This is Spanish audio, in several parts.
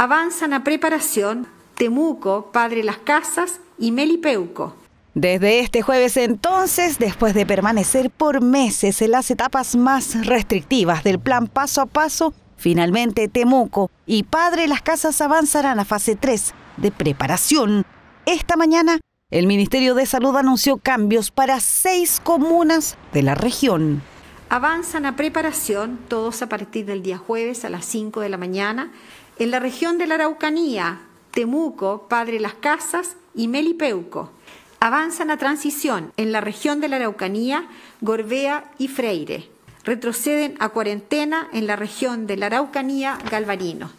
avanzan a preparación Temuco, Padre Las Casas y Melipeuco. Desde este jueves entonces, después de permanecer por meses en las etapas más restrictivas del plan paso a paso, finalmente Temuco y Padre Las Casas avanzarán a fase 3 de preparación. Esta mañana, el Ministerio de Salud anunció cambios para seis comunas de la región. Avanzan a preparación todos a partir del día jueves a las 5 de la mañana en la región de la Araucanía, Temuco, Padre Las Casas y Melipeuco. Avanzan a transición en la región de la Araucanía, Gorbea y Freire. Retroceden a cuarentena en la región de la Araucanía, Galvarino.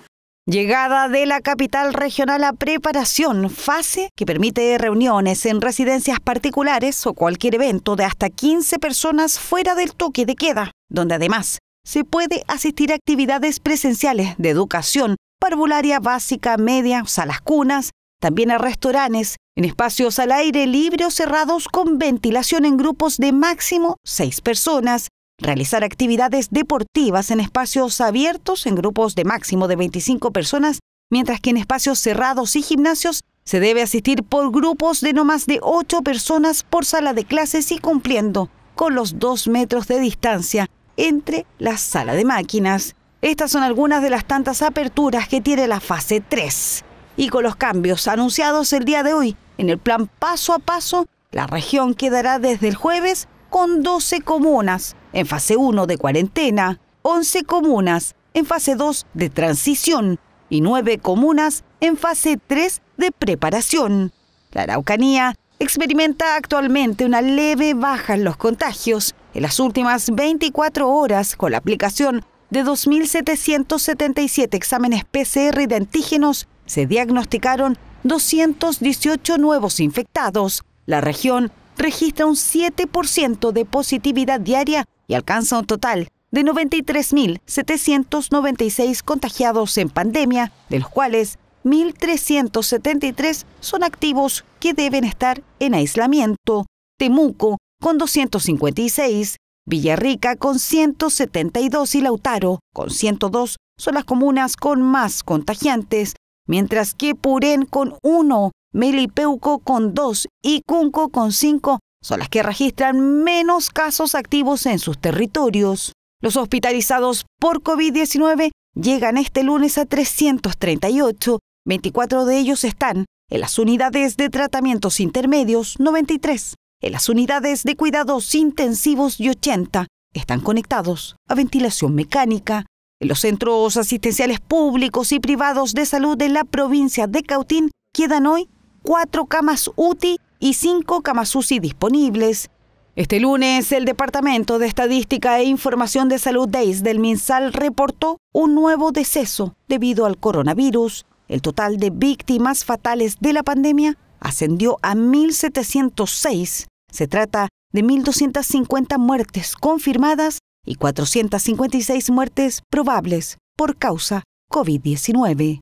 Llegada de la capital regional a preparación, fase que permite reuniones en residencias particulares o cualquier evento de hasta 15 personas fuera del toque de queda, donde además se puede asistir a actividades presenciales de educación parvularia básica, media, salas cunas, también a restaurantes, en espacios al aire libre o cerrados con ventilación en grupos de máximo seis personas, realizar actividades deportivas en espacios abiertos en grupos de máximo de 25 personas, mientras que en espacios cerrados y gimnasios se debe asistir por grupos de no más de ocho personas por sala de clases y cumpliendo con los 2 metros de distancia entre la sala de máquinas. Estas son algunas de las tantas aperturas que tiene la fase 3. Y con los cambios anunciados el día de hoy en el plan paso a paso, la región quedará desde el jueves con 12 comunas en fase 1 de cuarentena, 11 comunas en fase 2 de transición y 9 comunas en fase 3 de preparación. La Araucanía experimenta actualmente una leve baja en los contagios. En las últimas 24 horas, con la aplicación de 2.777 exámenes PCR de antígenos, se diagnosticaron 218 nuevos infectados. La región registra un 7% de positividad diaria y alcanza un total de 93.796 contagiados en pandemia, de los cuales 1.373 son activos que deben estar en aislamiento. Temuco, con 256, Villarrica con 172 y Lautaro con 102 son las comunas con más contagiantes, mientras que Purén con 1, Melipeuco con 2 y Cunco con 5 son las que registran menos casos activos en sus territorios. Los hospitalizados por COVID-19 llegan este lunes a 338, 24 de ellos están en las unidades de tratamientos intermedios 93 en eh, las unidades de cuidados intensivos y 80 están conectados a ventilación mecánica. En los centros asistenciales públicos y privados de salud de la provincia de Cautín quedan hoy cuatro camas UTI y cinco camas UCI disponibles. Este lunes, el Departamento de Estadística e Información de Salud DEIS del MinSal reportó un nuevo deceso debido al coronavirus. El total de víctimas fatales de la pandemia ascendió a 1.706 se trata de 1.250 muertes confirmadas y 456 muertes probables por causa COVID-19.